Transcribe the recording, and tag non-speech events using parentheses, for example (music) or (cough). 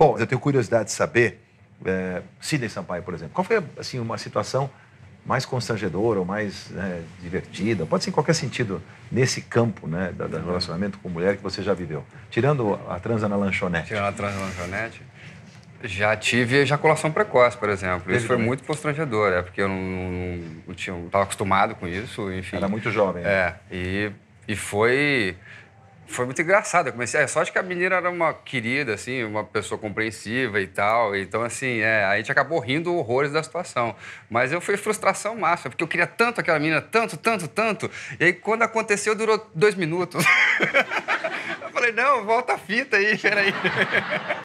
Bom, eu tenho curiosidade de saber, é, Sidney Sampaio, por exemplo, qual foi assim, uma situação mais constrangedora ou mais né, divertida, pode ser em qualquer sentido, nesse campo né, do relacionamento com mulher que você já viveu? Tirando a transa na lanchonete. Tirando a transa na lanchonete, já tive ejaculação precoce, por exemplo. isso foi muito constrangedor, é porque eu não, não, não tinha, estava acostumado com isso, enfim. Era muito jovem. Né? É, né? e, e foi foi muito engraçado. Eu comecei. É, sorte que a menina era uma querida, assim, uma pessoa compreensiva e tal. Então, assim, é, a gente acabou rindo horrores da situação. Mas eu fui frustração máxima, porque eu queria tanto aquela menina, tanto, tanto, tanto. E aí, quando aconteceu, durou dois minutos. (laughs) eu falei, não, volta a fita aí, peraí.